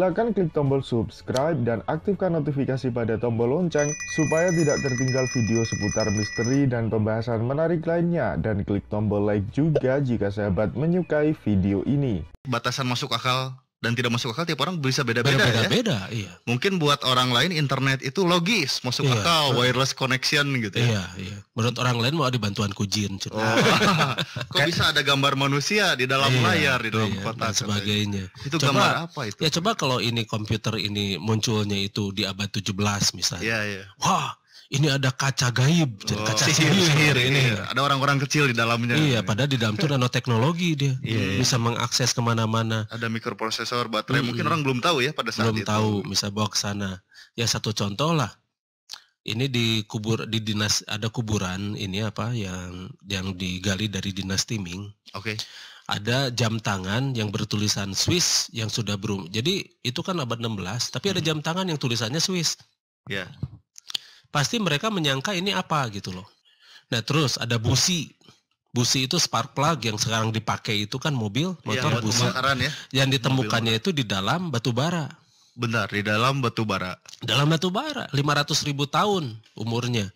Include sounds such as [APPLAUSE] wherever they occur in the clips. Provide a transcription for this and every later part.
Silahkan klik tombol subscribe dan aktifkan notifikasi pada tombol lonceng supaya tidak tertinggal video seputar misteri dan pembahasan menarik lainnya dan klik tombol like juga jika sahabat menyukai video ini. Batasan masuk akal dan tidak masuk akal tiap orang bisa beda-beda beda, -beda, ya. beda, iya. Mungkin buat orang lain internet itu logis, masuk iya, akal, wireless connection gitu ya. Iya, iya. Menurut orang lain mau ada bantuan kujin. Oh. [LAUGHS] Kok bisa ada gambar manusia di dalam iya, layar, di dalam iya, kotak dan sebagainya. Itu coba, gambar apa itu? Ya coba kalau ini komputer ini munculnya itu di abad 17 misalnya. Iya, iya. Wah, ini ada kaca gaib, oh, kaca sihir, sihir ini. Iya. Ada orang-orang kecil di dalamnya. Iya, padahal di dalam itu hmm. nanoteknologi dia iya, iya, bisa mengakses kemana-mana. Ada mikroprosesor, baterai. -hmm. Mungkin orang belum tahu ya pada saat belum itu. Belum tahu, bisa bawa ke sana. Ya satu contoh lah. Ini di kubur di dinas ada kuburan ini apa yang yang digali dari dinasti Ming. Oke. Okay. Ada jam tangan yang bertulisan Swiss yang sudah berum. Jadi itu kan abad 16, tapi hmm. ada jam tangan yang tulisannya Swiss. Ya. Yeah pasti mereka menyangka ini apa gitu loh. Nah terus ada busi. Busi itu spark plug yang sekarang dipakai itu kan mobil, iya, motor ya, busi. Ya. Yang ditemukannya mobil. itu di dalam batu bara. Benar, di dalam batu bara. Dalam batu bara, 500 ribu tahun umurnya.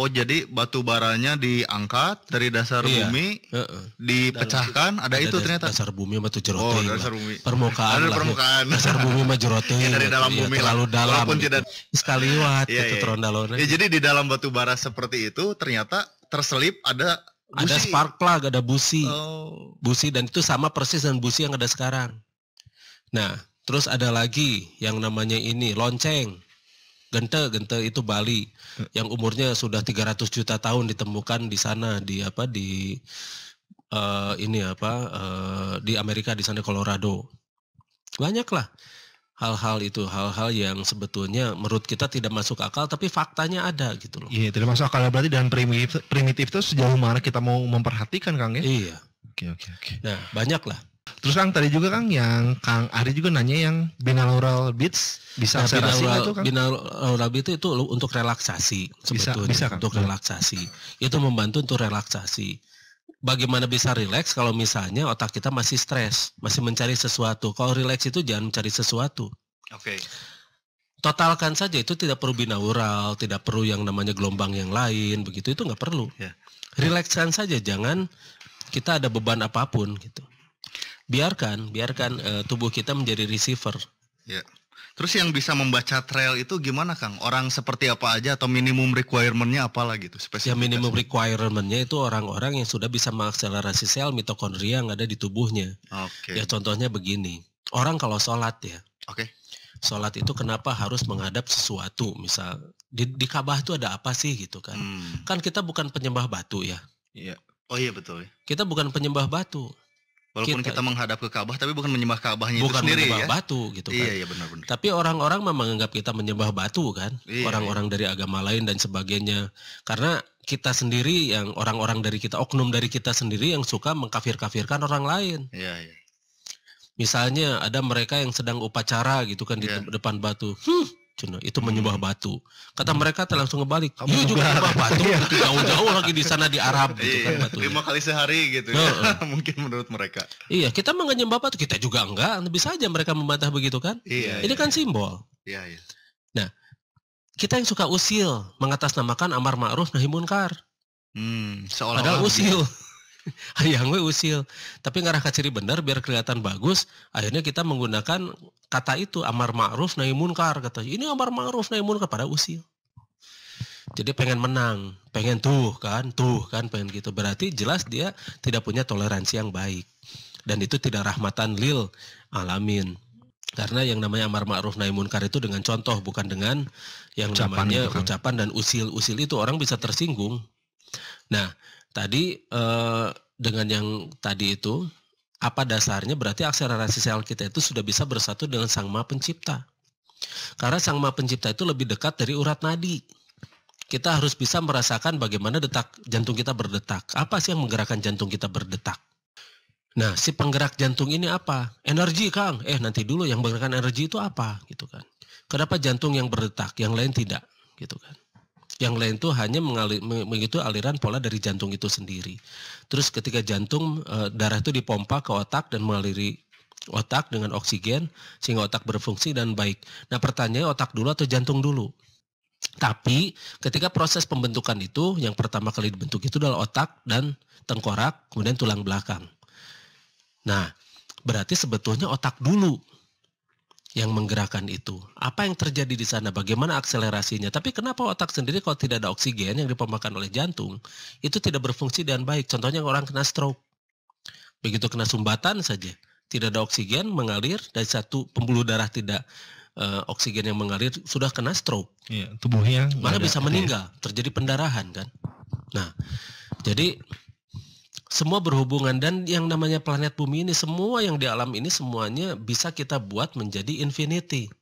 Oh jadi batu baranya diangkat dari dasar iya. bumi, uh -uh. dipecahkan ada, ada itu ternyata. Dasar bumi batu tuh jeroteng. Oh, dasar bumi. Permukaan. Ada ya. permukaan. Lah. Dasar bumi batu jeroteng. [LAUGHS] ya, dari dalam iya, bumi ya, terlalu dalam. Walaupun gitu. tidak sekali liwat iya, gitu iya. iya. Ya, jadi di dalam batu bara seperti itu ternyata terselip ada busi. ada spark plug, ada busi. Oh. Busi dan itu sama persis dengan busi yang ada sekarang. Nah, terus ada lagi yang namanya ini lonceng. Gente, Gente itu Bali yang umurnya sudah 300 juta tahun ditemukan di sana di apa di uh, ini apa uh, di Amerika di sana Colorado. Banyaklah hal-hal itu hal-hal yang sebetulnya menurut kita tidak masuk akal tapi faktanya ada gitu loh. Iya, tidak masuk akal berarti dan primitif primitif itu sejauh mana kita mau memperhatikan Kang ya? Iya. Oke, oke, oke. Nah, banyaklah Terus Kang tadi juga Kang yang Kang Ari juga nanya yang binaural beats bisa nah, binaural, itu Kang? Binaural beats itu, itu untuk relaksasi sebetulnya. Bisa, bisa Untuk iya. relaksasi. Itu membantu untuk relaksasi. Bagaimana bisa rileks kalau misalnya otak kita masih stres, masih mencari sesuatu. Kalau rileks itu jangan mencari sesuatu. Oke. Okay. Totalkan saja itu tidak perlu binaural, tidak perlu yang namanya gelombang yang lain, begitu itu nggak perlu. Yeah. Rilekskan saja, jangan kita ada beban apapun gitu biarkan biarkan uh, tubuh kita menjadi receiver. Ya. Terus yang bisa membaca trail itu gimana Kang? Orang seperti apa aja atau minimum requirementnya apalah gitu? Ya minimum requirementnya itu orang-orang yang sudah bisa mengakselerasi sel mitokondria yang ada di tubuhnya. Oke. Okay. Ya contohnya begini, orang kalau sholat ya. Oke. Okay. Sholat itu kenapa harus menghadap sesuatu? Misal di, di Ka'bah itu ada apa sih gitu kan? Hmm. Kan kita bukan penyembah batu ya. Iya. Oh iya betul. Ya. Kita bukan penyembah batu. Walaupun kita, kita menghadap ke Ka'bah tapi bukan menyembah Ka'bahnya bukan itu sendiri menyembah ya. batu gitu kan. Iya, iya benar-benar. Tapi orang-orang memang menganggap kita menyembah batu kan. Iya, orang-orang iya. dari agama lain dan sebagainya. Karena kita sendiri yang orang-orang dari kita oknum dari kita sendiri yang suka mengkafir-kafirkan orang lain. Iya, iya. Misalnya ada mereka yang sedang upacara gitu kan di iya. depan batu. Hmm, Cuna itu menyembah hmm. batu. Kata mereka telah langsung ngebalik. Kamu juga, juga menyembah batu iya. jauh-jauh lagi di sana di Arab iya. gitu kan batu. Lima kali sehari gitu. Ya. [LAUGHS] Mungkin menurut mereka. Iya, kita mah menyembah batu, kita juga enggak. Bisa aja mereka membantah begitu kan? Iya. Ini iya. kan iya. simbol. Iya, iya. Nah, kita yang suka usil mengatasnamakan amar ma'ruf nahi munkar. Hmm, seolah-olah. Padahal usil. iya. [LAUGHS] hayang [LAUGHS] we usil tapi ngarah kaciri ciri benar biar kelihatan bagus akhirnya kita menggunakan kata itu amar ma'ruf nahi munkar kata ini amar ma'ruf nahi munkar pada usil jadi pengen menang pengen tuh kan tuh kan pengen gitu berarti jelas dia tidak punya toleransi yang baik dan itu tidak rahmatan lil alamin karena yang namanya amar ma'ruf nahi munkar itu dengan contoh bukan dengan yang ucapan namanya gitu kan. ucapan dan usil-usil itu orang bisa tersinggung. Nah, Tadi eh, dengan yang tadi itu apa dasarnya berarti akselerasi sel kita itu sudah bisa bersatu dengan sang maha pencipta. Karena sang maha pencipta itu lebih dekat dari urat nadi. Kita harus bisa merasakan bagaimana detak jantung kita berdetak. Apa sih yang menggerakkan jantung kita berdetak? Nah, si penggerak jantung ini apa? Energi, Kang. Eh, nanti dulu yang menggerakkan energi itu apa? Gitu kan. Kenapa jantung yang berdetak, yang lain tidak? Gitu kan. Yang lain itu hanya mengalir mengikuti aliran pola dari jantung itu sendiri. Terus ketika jantung e, darah itu dipompa ke otak dan mengaliri otak dengan oksigen sehingga otak berfungsi dan baik. Nah pertanyaan otak dulu atau jantung dulu? Tapi ketika proses pembentukan itu yang pertama kali dibentuk itu adalah otak dan tengkorak kemudian tulang belakang. Nah berarti sebetulnya otak dulu yang menggerakkan itu. Apa yang terjadi di sana? Bagaimana akselerasinya? Tapi kenapa otak sendiri kalau tidak ada oksigen yang dipompakan oleh jantung itu tidak berfungsi dengan baik? Contohnya orang kena stroke. Begitu kena sumbatan saja, tidak ada oksigen mengalir dari satu pembuluh darah tidak uh, oksigen yang mengalir sudah kena stroke. Iya, tubuhnya malah bisa ya? meninggal, terjadi pendarahan kan. Nah, jadi semua berhubungan dan yang namanya planet bumi ini semua yang di alam ini semuanya bisa kita buat menjadi infinity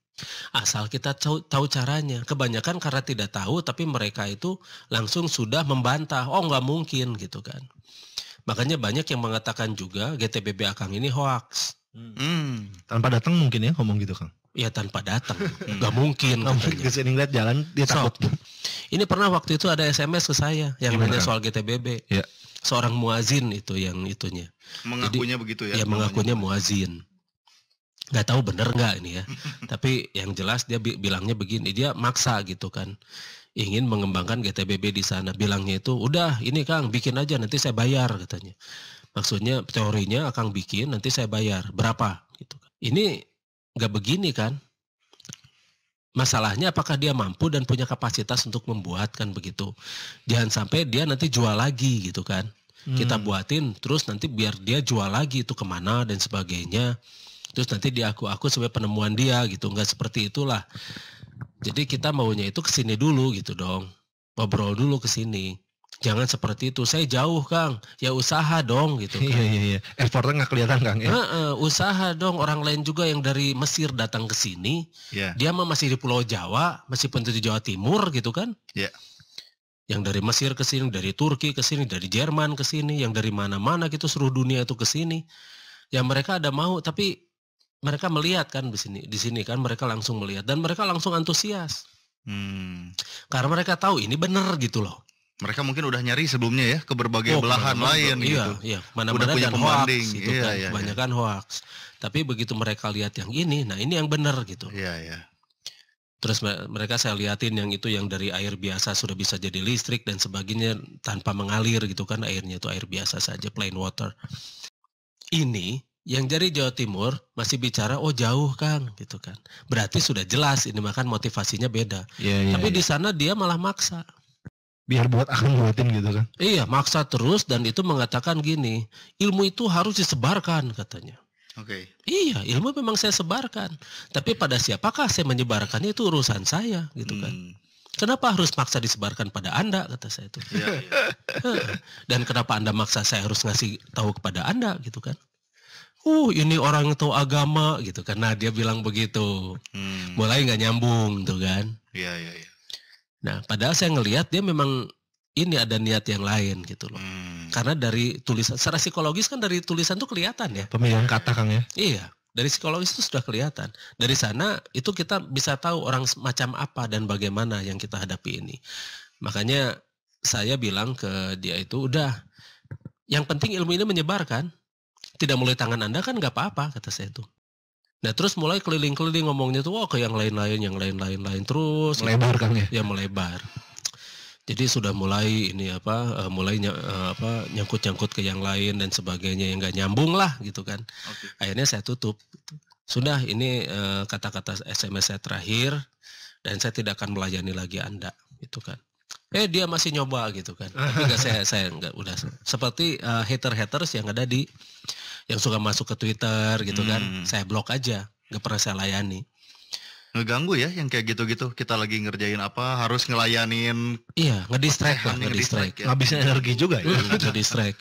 asal kita tahu, tahu caranya kebanyakan karena tidak tahu tapi mereka itu langsung sudah membantah oh nggak mungkin gitu kan makanya banyak yang mengatakan juga GTBB Akang ini hoax Hmm. Tanpa datang mungkin ya ngomong gitu Kang? iya tanpa datang, [LAUGHS] hmm. nggak mungkin. mungkin kesini lihat jalan dia takut. So, ini pernah waktu itu ada SMS ke saya yang Gimana nanya soal GTBB. Ya seorang muazin itu yang itunya. Mengakunya Jadi, begitu ya? Ya mengakunya muazin. Gak tahu bener nggak ini ya. [LAUGHS] Tapi yang jelas dia bi bilangnya begini, dia maksa gitu kan. Ingin mengembangkan GTBB di sana. Bilangnya itu, udah ini Kang bikin aja nanti saya bayar katanya. Maksudnya teorinya akan bikin nanti saya bayar. Berapa? Gitu kan. Ini nggak begini kan Masalahnya apakah dia mampu dan punya kapasitas untuk membuat kan begitu. Jangan sampai dia nanti jual lagi gitu kan. Hmm. Kita buatin terus nanti biar dia jual lagi itu kemana dan sebagainya. Terus nanti diaku-aku sebagai penemuan dia gitu. Enggak seperti itulah. Jadi kita maunya itu kesini dulu gitu dong. Ngobrol dulu kesini jangan seperti itu. Saya jauh, Kang. Ya usaha dong gitu. Iya, kan. iya, iya. Effortnya nggak kelihatan, Kang. Ya. uh, usaha dong. Orang lain juga yang dari Mesir datang ke sini. Yeah. Dia mah masih di Pulau Jawa, masih di Jawa Timur gitu kan. Iya. Yeah. Yang dari Mesir ke sini, dari Turki ke sini, dari Jerman ke sini, yang dari mana-mana gitu seluruh dunia itu ke sini. Ya mereka ada mau, tapi mereka melihat kan di sini, di sini kan mereka langsung melihat dan mereka langsung antusias. Hmm. Karena mereka tahu ini benar gitu loh mereka mungkin udah nyari sebelumnya ya ke berbagai oh, belahan mana, lain iya, gitu. Iya, mana udah punya pembanding. hoax gitu iya, kan, iya, iya. kebanyakan iya. hoax. Tapi begitu mereka lihat yang ini, nah ini yang benar gitu. Iya, iya. Terus mereka saya liatin yang itu yang dari air biasa sudah bisa jadi listrik dan sebagainya tanpa mengalir gitu kan airnya itu air biasa saja plain water. Ini yang dari Jawa Timur masih bicara oh jauh Kang gitu kan. Berarti sudah jelas ini makan motivasinya beda. Yeah, yeah, Tapi yeah. di iya. sana dia malah maksa biar buat akan buatin gitu kan iya maksa terus dan itu mengatakan gini ilmu itu harus disebarkan katanya oke okay. iya ilmu memang saya sebarkan tapi pada siapakah saya menyebarkannya itu urusan saya gitu kan hmm. Kenapa harus maksa disebarkan pada Anda kata saya itu. Ya, ya. Dan kenapa Anda maksa saya harus ngasih tahu kepada Anda gitu kan? Uh, ini orang yang tahu agama gitu kan. Nah, dia bilang begitu. Hmm. Mulai nggak nyambung tuh kan. Iya, iya, iya. Nah, padahal saya ngelihat dia memang ini ada niat yang lain gitu loh. Hmm. Karena dari tulisan secara psikologis kan dari tulisan tuh kelihatan ya. Pemilihan kata Kang ya. Iya, dari psikologis itu sudah kelihatan. Dari sana itu kita bisa tahu orang macam apa dan bagaimana yang kita hadapi ini. Makanya saya bilang ke dia itu udah yang penting ilmu ini menyebarkan. Tidak mulai tangan Anda kan nggak apa-apa kata saya itu. Nah terus mulai keliling-keliling ngomongnya tuh wah ke yang lain-lain, yang lain-lain, lain terus. Gitu. Melebar kan ya? Ya melebar. Jadi sudah mulai ini apa, uh, mulai uh, apa nyangkut-nyangkut ke yang lain dan sebagainya yang gak nyambung lah gitu kan. Okay. Akhirnya saya tutup. Sudah ini eh, kata-kata uh, SMS saya terakhir dan saya tidak akan melayani lagi anda gitu kan eh dia masih nyoba gitu kan tapi nggak saya saya gak udah seperti uh, hater haters yang ada di yang suka masuk ke Twitter gitu kan, hmm. kan saya blok aja nggak pernah saya layani ngeganggu ya yang kayak gitu-gitu kita lagi ngerjain apa harus ngelayanin iya ngedistract lah ngedistract ya. ngabisin energi juga ya [LAUGHS] ngedistract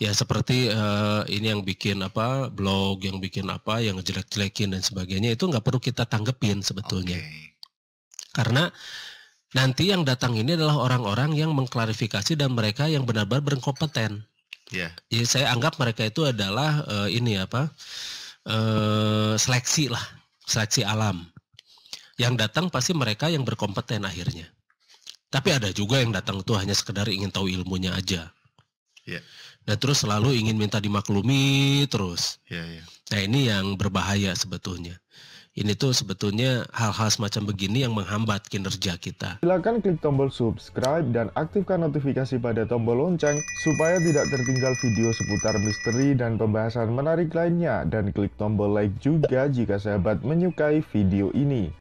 ya seperti uh, ini yang bikin apa blog yang bikin apa yang ngejelek-jelekin dan sebagainya itu nggak perlu kita tanggepin sebetulnya okay. karena nanti yang datang ini adalah orang-orang yang mengklarifikasi dan mereka yang benar-benar berkompeten Yeah. Ya, saya anggap mereka itu adalah uh, ini apa uh, seleksi lah, seleksi alam. Yang datang pasti mereka yang berkompeten akhirnya. Tapi ada juga yang datang itu hanya sekedar ingin tahu ilmunya aja. Yeah. Nah terus selalu ingin minta dimaklumi terus. Yeah, yeah. Nah ini yang berbahaya sebetulnya ini tuh sebetulnya hal-hal semacam begini yang menghambat kinerja kita. Silakan klik tombol subscribe dan aktifkan notifikasi pada tombol lonceng supaya tidak tertinggal video seputar misteri dan pembahasan menarik lainnya dan klik tombol like juga jika sahabat menyukai video ini.